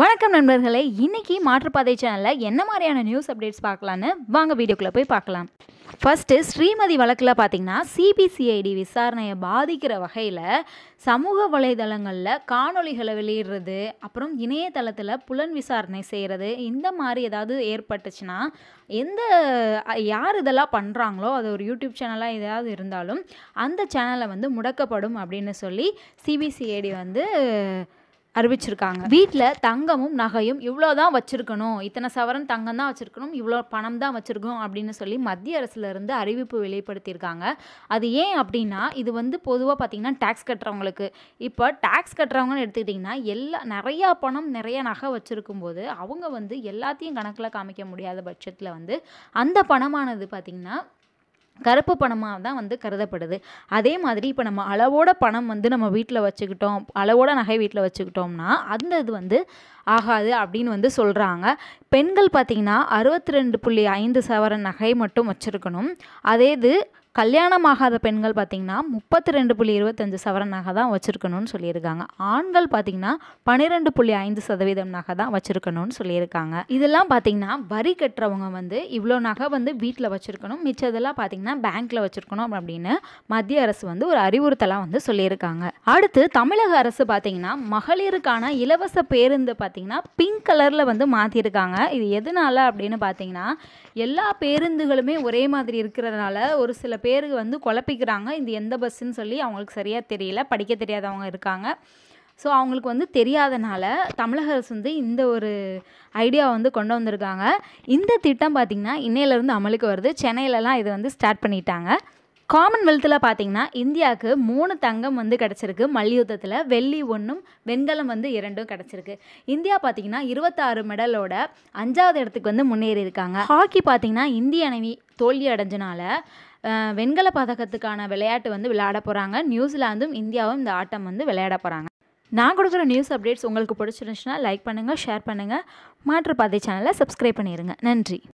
வணக்கம் நண்பர்களே இன்னைக்கு மாற்றுப்பாதை சேனலில் என்ன மாதிரியான நியூஸ் அப்டேட்ஸ் பார்க்கலான்னு வாங்க வீடியோக்குள்ளே போய் பார்க்கலாம் ஃபஸ்ட்டு ஸ்ரீமதி வழக்கில் பார்த்திங்கன்னா சிபிசிஐடி விசாரணையை பாதிக்கிற வகையில் சமூக வலைதளங்களில் காணொலிகளை வெளியிடுறது அப்புறம் இணையதளத்தில் புலன் விசாரணை செய்கிறது இந்த மாதிரி ஏதாவது ஏற்பட்டுச்சுன்னா எந்த யார் இதெல்லாம் பண்ணுறாங்களோ அது ஒரு யூடியூப் சேனலாக ஏதாவது இருந்தாலும் அந்த சேனலை வந்து முடக்கப்படும் அப்படின்னு சொல்லி சிபிசிஐடி வந்து அறிவிச்சிருக்காங்க வீட்டில் தங்கமும் நகையும் இவ்வளோ தான் வச்சுருக்கணும் இத்தனை சவரன் தங்கம் தான் வச்சுருக்கணும் இவ்வளோ பணம் தான் வச்சுருக்கணும் அப்படின்னு சொல்லி மத்திய அரசுலேருந்து அறிவிப்பு வெளிப்படுத்தியிருக்காங்க அது ஏன் அப்படின்னா இது வந்து பொதுவாக பார்த்திங்கன்னா டேக்ஸ் கட்டுறவங்களுக்கு இப்போ டேக்ஸ் கட்டுறவங்கன்னு எடுத்துக்கிட்டிங்கன்னா எல்லா நிறையா பணம் நிறைய நகை வச்சுருக்கும் போது அவங்க வந்து எல்லாத்தையும் கணக்கில் காமிக்க முடியாத பட்சத்தில் வந்து அந்த பணமானது பார்த்திங்கன்னா கருப்பு பணமாக தான் வந்து கருதப்படுது அதே மாதிரி இப்போ நம்ம அளவோட பணம் வந்து நம்ம வீட்டில் வச்சுக்கிட்டோம் அளவோட நகை வீட்டில் வச்சுக்கிட்டோம்னா அந்த இது வந்து ஆகாது அப்படின்னு வந்து சொல்கிறாங்க பெண்கள் பார்த்திங்கன்னா அறுபத்தி ரெண்டு புள்ளி ஐந்து சவரன் நகை மட்டும் வச்சுருக்கணும் அதே இது கல்யாணம் ஆகாத பெண்கள் பார்த்திங்கன்னா முப்பத்தி ரெண்டு புள்ளி இருபத்தஞ்சு சவரன் நகை தான் வச்சுருக்கணும்னு சொல்லியிருக்காங்க ஆண்கள் பார்த்திங்கன்னா பன்னிரெண்டு புள்ளி ஐந்து சதவீதம் நகை தான் வச்சுருக்கணும்னு சொல்லியிருக்காங்க இதெல்லாம் பார்த்திங்கன்னா வரி கட்டுறவங்க வந்து இவ்வளோ நகை வந்து வீட்டில் வச்சுருக்கணும் மிச்சதெல்லாம் பார்த்திங்கன்னா பேங்க்கில் வச்சுருக்கணும் அப்படின்னு மத்திய அரசு வந்து ஒரு அறிவுறுத்தலாக வந்து சொல்லியிருக்காங்க அடுத்து தமிழக அரசு பார்த்திங்கன்னா மகளிருக்கான இலவச பேருந்து பார்த்திங்கன்னா பிங்க் கலரில் வந்து மாற்றிருக்காங்க இது எதனால் அப்படின்னு பார்த்திங்கன்னா எல்லா பேருந்துகளுமே ஒரே மாதிரி இருக்கிறதுனால ஒரு சில பேர் வந்து குழப்பிக்கிறாங்க இது எந்த பஸ்ஸுன்னு சொல்லி அவங்களுக்கு சரியாக தெரியல படிக்க தெரியாதவங்க இருக்காங்க ஸோ அவங்களுக்கு வந்து தெரியாதனால தமிழக அரசு வந்து இந்த ஒரு ஐடியா வந்து கொண்டு வந்திருக்காங்க இந்த திட்டம் பார்த்திங்கன்னா இன்னையிலேருந்து அமலுக்கு வருது சென்னையிலலாம் இது வந்து ஸ்டார்ட் பண்ணிட்டாங்க காமன்வெல்த்தில் பார்த்தீங்கன்னா இந்தியாவுக்கு மூணு தங்கம் வந்து கிடச்சிருக்கு மல்யுத்தத்தில் வெள்ளி ஒன்றும் வெண்கலம் வந்து இரண்டும் கிடச்சிருக்கு இந்தியா பார்த்தீங்கன்னா இருபத்தாறு மெடலோட அஞ்சாவது இடத்துக்கு வந்து முன்னேறி இருக்காங்க ஹாக்கி பார்த்தீங்கன்னா இந்திய அணி தோல்வி அடைஞ்சனால வெண்கல பதக்கத்துக்கான விளையாட்டு வந்து விளையாட போகிறாங்க நியூசிலாந்தும் இந்தியாவும் இந்த ஆட்டம் வந்து விளையாட போகிறாங்க நான் கொடுக்குற நியூஸ் அப்டேட்ஸ் உங்களுக்கு பிடிச்சிருந்துச்சுன்னா லைக் பண்ணுங்கள் ஷேர் பண்ணுங்கள் மாற்றுப்பாதை சேனலை சப்ஸ்கிரைப் பண்ணிடுங்க நன்றி